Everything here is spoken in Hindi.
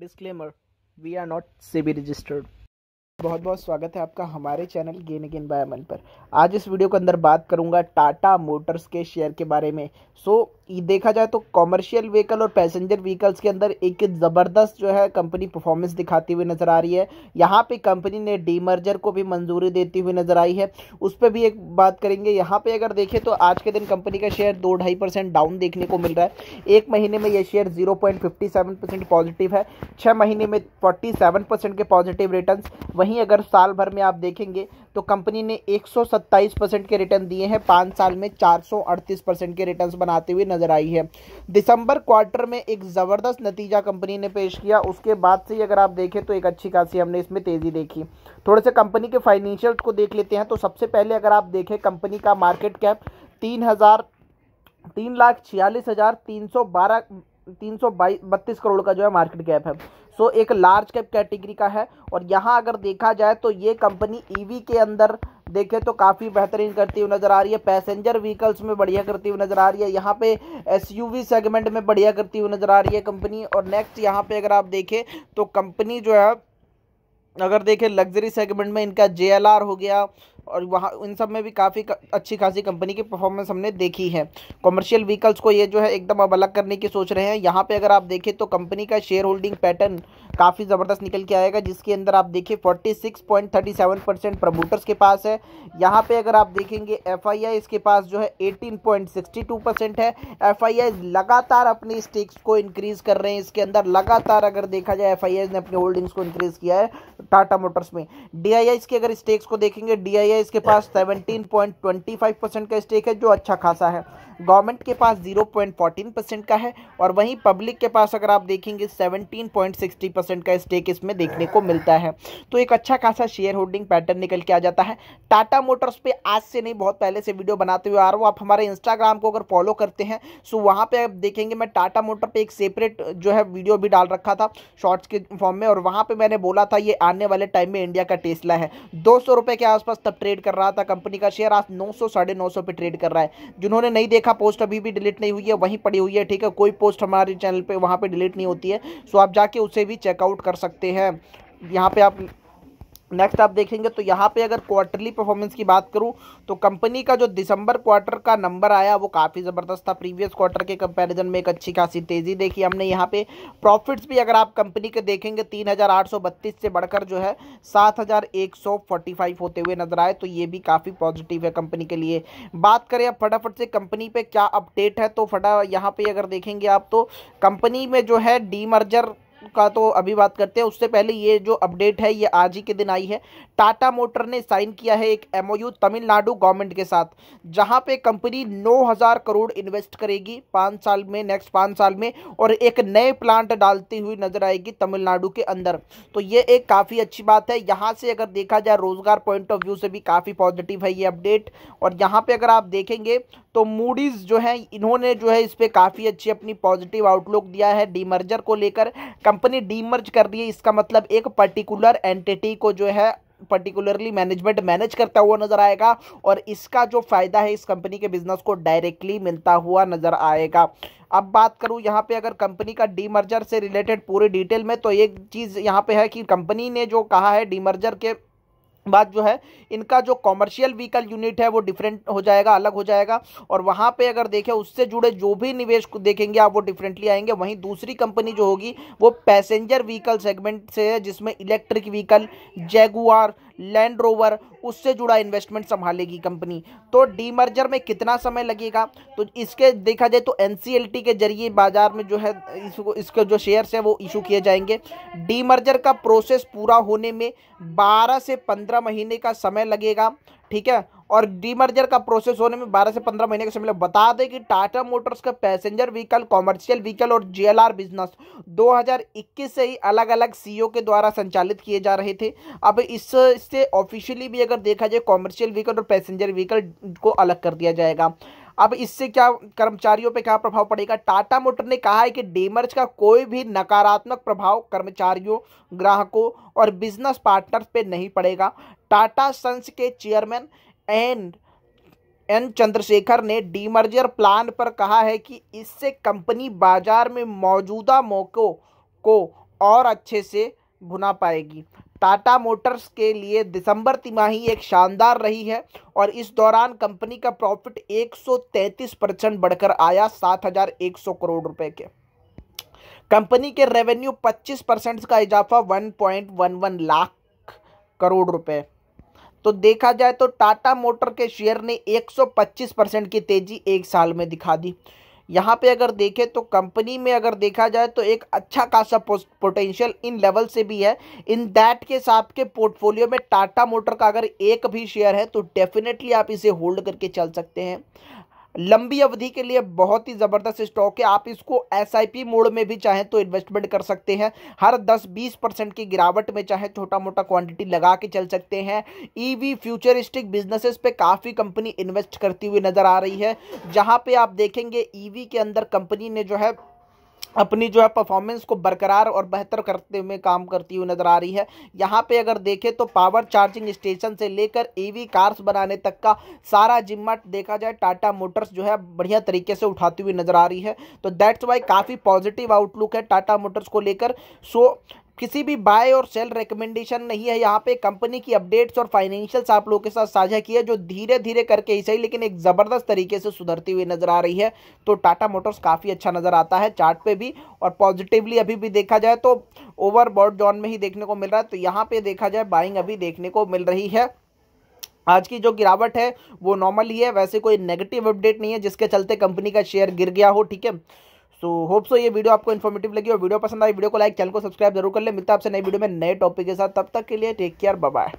disclaimer we are not SEBI registered बहुत बहुत स्वागत है आपका हमारे चैनल गेन अगेन बायमन पर आज इस वीडियो के अंदर बात करूंगा टाटा मोटर्स के शेयर के बारे में सो देखा जाए तो कॉमर्शियल व्हीकल और पैसेंजर व्हीकल्स के अंदर एक ज़बरदस्त जो है कंपनी परफॉर्मेंस दिखाती हुई नज़र आ रही है यहाँ पे कंपनी ने डीमर्जर को भी मंजूरी देती हुई नज़र आई है उस पर भी एक बात करेंगे यहाँ पे अगर देखें तो आज के दिन कंपनी का शेयर दो ढाई परसेंट डाउन देखने को मिल रहा है एक महीने में यह share zero point fifty seven percent positive है छः महीने में फोर्टी सेवन परसेंट के पॉजिटिव रिटर्न वहीं अगर साल भर में आप देखेंगे तो कंपनी ने एक सौ सत्ताईस परसेंट के रिटर्न दिए हैं पाँच साल में चार सौ अड़तीस परसेंट के रिटर्न बनाते हुए नज़र आई है दिसंबर क्वार्टर में एक ज़बरदस्त नतीजा कंपनी ने पेश किया उसके बाद से अगर आप देखें तो एक अच्छी खासी हमने इसमें तेज़ी देखी थोड़े से कंपनी के फाइनेंशियल को देख लेते हैं तो सबसे पहले अगर आप देखें कंपनी का मार्केट कैप तीन हज़ार तीन लाख छियालीस हज़ार तीन सौ बारह तीन सौ बाईस बत्तीस करोड़ का जो है मार्केट कैप है सो so, एक लार्ज कैप कैटेगरी का है और यहाँ अगर देखा जाए तो ये कंपनी ईवी e के अंदर देखें तो काफ़ी बेहतरीन करती हुई नज़र आ रही है पैसेंजर व्हीकल्स में बढ़िया करती हुई नज़र आ रही है यहाँ पे एसयूवी सेगमेंट में बढ़िया करती हुई नज़र आ रही है कंपनी और नेक्स्ट यहाँ पे अगर आप देखें तो कंपनी जो है अगर देखें लग्जरी सेगमेंट में इनका जे हो गया और वहाँ इन सब में भी काफ़ी अच्छी खासी कंपनी की परफॉर्मेंस हमने देखी है कॉमर्शियल व्हीकल्स को ये जो है एकदम अब अलग करने की सोच रहे हैं यहाँ पे अगर आप देखें तो कंपनी का शेयर होल्डिंग पैटर्न काफ़ी ज़बरदस्त निकल के आएगा जिसके अंदर आप देखिए 46.37 परसेंट प्रमोटर्स के पास है यहाँ पे अगर आप देखेंगे एफ इसके पास जो है एटीन परसेंट है एफ लगातार अपनी स्टेक्स को इंक्रीज़ कर रहे हैं इसके अंदर लगातार अगर देखा जाए एफ ने अपनी होल्डिंग्स को इंक्रीज़ किया है टाटा मोटर्स में डी के अगर स्टेक्स को देखेंगे डी के पास सेवनटीन का स्टेक है जो अच्छा खासा है गवर्नमेंट के पास 0.14 परसेंट का है और वहीं पब्लिक के पास अगर आप देखेंगे 17.60 परसेंट का स्टेक इसमें देखने को मिलता है तो एक अच्छा खासा शेयर होल्डिंग पैटर्न निकल के आ जाता है टाटा मोटर्स पे आज से नहीं बहुत पहले से वीडियो बनाते हुए आ रहा हूँ आप हमारे इंस्टाग्राम को अगर फॉलो करते हैं सो वहाँ पर आप देखेंगे मैं टाटा मोटर पर एक सेपरेट जो है वीडियो भी डाल रखा था शॉर्ट्स के फॉर्म में और वहाँ पर मैंने बोला था ये आने वाले टाइम में इंडिया का टेस्ला है दो के आसपास तब ट्रेड कर रहा था कंपनी का शेयर आज नौ सौ पे ट्रेड कर रहा है जिन्होंने नहीं देखा देखा पोस्ट अभी भी डिलीट नहीं हुई है वहीं पड़ी हुई है ठीक है कोई पोस्ट हमारे चैनल पर वहाँ पर डिलीट नहीं होती है सो आप जाके उसे भी चेकआउट कर सकते हैं यहाँ पे आप नेक्स्ट आप देखेंगे तो यहाँ पे अगर क्वार्टरली परफॉर्मेंस की बात करूँ तो कंपनी का जो दिसंबर क्वार्टर का नंबर आया वो काफ़ी ज़बरदस्त था प्रीवियस क्वार्टर के कंपैरिजन में एक अच्छी खासी तेज़ी देखी हमने यहाँ पे प्रॉफिट्स भी अगर आप कंपनी के देखेंगे 3,832 से बढ़कर जो है फाइव होते हुए नजर आए तो ये भी काफ़ी पॉजिटिव है कंपनी के लिए बात करें अब फटाफट से कंपनी पर क्या अपडेट है तो फटा यहाँ पर अगर देखेंगे आप तो कंपनी में जो है डीमर्जर का तो अभी बात करते हैं उससे पहले ये जो अपडेट है ये आज ही के दिन आई है टाटा मोटर ने साइन किया है एक एमओयू तमिलनाडु गवर्नमेंट के साथ जहां पे कंपनी 9000 करोड़ इन्वेस्ट करेगी पाँच साल में नेक्स्ट पाँच साल में और एक नए प्लांट डालती हुई नजर आएगी तमिलनाडु के अंदर तो ये एक काफ़ी अच्छी बात है यहाँ से अगर देखा जाए रोजगार पॉइंट ऑफ व्यू से भी काफ़ी पॉजिटिव है ये अपडेट और यहाँ पर अगर आप देखेंगे तो मूडीज़ जो है इन्होंने जो है इस पर काफ़ी अच्छी अपनी पॉजिटिव आउटलुक दिया है डीमर्जर को लेकर कंपनी डीमर्ज कर रही है इसका मतलब एक पर्टिकुलर एंटिटी को जो है पर्टिकुलरली मैनेजमेंट मैनेज करता हुआ नजर आएगा और इसका जो फ़ायदा है इस कंपनी के बिजनेस को डायरेक्टली मिलता हुआ नजर आएगा अब बात करूं यहाँ पे अगर कंपनी का डीमर्जर से रिलेटेड पूरे डिटेल में तो एक चीज़ यहाँ पे है कि कंपनी ने जो कहा है डीमर्जर के बात जो है इनका जो कॉमर्शियल व्हीकल यूनिट है वो डिफरेंट हो जाएगा अलग हो जाएगा और वहाँ पे अगर देखें उससे जुड़े जो भी निवेश देखेंगे आप वो डिफरेंटली आएंगे वहीं दूसरी कंपनी जो होगी वो पैसेंजर व्हीकल सेगमेंट से है जिसमें electric vehicle Jaguar Land Rover उससे जुड़ा इन्वेस्टमेंट संभालेगी कंपनी तो डीमर्जर में कितना समय लगेगा तो इसके देखा जाए तो एन के जरिए बाजार में जो है इसको इसके जो शेयर्स हैं वो इशू किए जाएंगे डीमर्जर का प्रोसेस पूरा होने में बारह से पंद्रह महीने का समय लगेगा ठीक है और डीमर्जर का प्रोसेस होने में 12 से 15 महीने के समय बता दें कि टाटा मोटर्स का पैसेंजर व्हीकल कॉमर्शियल व्हीकल और जीएलआर बिजनेस 2021 से ही अलग अलग सीईओ के द्वारा संचालित किए जा रहे थे अब इससे ऑफिशियली भी अगर देखा जाए कॉमर्शियल व्हीकल और पैसेंजर व्हीकल को अलग कर दिया जाएगा अब इससे क्या कर्मचारियों पे क्या प्रभाव पड़ेगा टाटा मोटर ने कहा है कि डीमर्ज का कोई भी नकारात्मक प्रभाव कर्मचारियों ग्राहकों और बिजनेस पार्टनर्स पे नहीं पड़ेगा टाटा सन्स के चेयरमैन एन एन चंद्रशेखर ने डीमर्जर प्लान पर कहा है कि इससे कंपनी बाजार में मौजूदा मौक़ों को और अच्छे से भुना पाएगी टाटा मोटर्स के लिए दिसंबर तिमाही एक शानदार रही है और इस दौरान कंपनी का प्रॉफिट 133 परसेंट बढ़कर आया 7,100 करोड़ रुपए के कंपनी के रेवेन्यू 25 परसेंट का इजाफा 1.11 लाख करोड़ रुपए तो देखा जाए तो टाटा मोटर के शेयर ने 125 परसेंट की तेज़ी एक साल में दिखा दी यहाँ पे अगर देखें तो कंपनी में अगर देखा जाए तो एक अच्छा खासा पोटेंशियल इन लेवल से भी है इन दैट के साथ के पोर्टफोलियो में टाटा मोटर का अगर एक भी शेयर है तो डेफिनेटली आप इसे होल्ड करके चल सकते हैं लंबी अवधि के लिए बहुत ही ज़बरदस्त स्टॉक है आप इसको एस मोड में भी चाहें तो इन्वेस्टमेंट कर सकते हैं हर 10-20 परसेंट की गिरावट में चाहे छोटा मोटा क्वांटिटी लगा के चल सकते हैं ईवी फ्यूचरिस्टिक बिजनेसेस पे काफ़ी कंपनी इन्वेस्ट करती हुई नज़र आ रही है जहाँ पे आप देखेंगे ईवी e के अंदर कंपनी ने जो है अपनी जो है परफॉर्मेंस को बरकरार और बेहतर करते हुए काम करती हुई नज़र आ रही है यहाँ पे अगर देखें तो पावर चार्जिंग स्टेशन से लेकर ईवी e कार्स बनाने तक का सारा जिम्मा देखा जाए टाटा मोटर्स जो है बढ़िया तरीके से उठाती हुई नज़र आ रही है तो दैट्स वाई काफ़ी पॉजिटिव आउटलुक है टाटा मोटर्स को लेकर सो किसी भी बाय और सेल रिकमेंडेशन नहीं है यहाँ पे कंपनी की अपडेट्स और फाइनेंशियल्स आप लोगों के साथ साझा किया है जो धीरे धीरे करके ही सही लेकिन एक ज़बरदस्त तरीके से सुधरती हुई नजर आ रही है तो टाटा मोटर्स काफ़ी अच्छा नज़र आता है चार्ट पे भी और पॉजिटिवली अभी भी देखा जाए तो ओवरबॉड जॉन में ही देखने को मिल रहा है तो यहाँ पर देखा जाए बाइंग अभी देखने को मिल रही है आज की जो गिरावट है वो नॉर्मल ही है वैसे कोई नेगेटिव अपडेट नहीं है जिसके चलते कंपनी का शेयर गिर गया हो ठीक है सो होप सो ये वीडियो आपको इन्फॉर्मेटिव लगी और वीडियो पसंद आई वीडियो को लाइक चैनल को सब्सक्राइब जरूर कर ले मिलता है आपसे नई वीडियो में नए टॉपिक के साथ तब तक के लिए टेक केयर बाय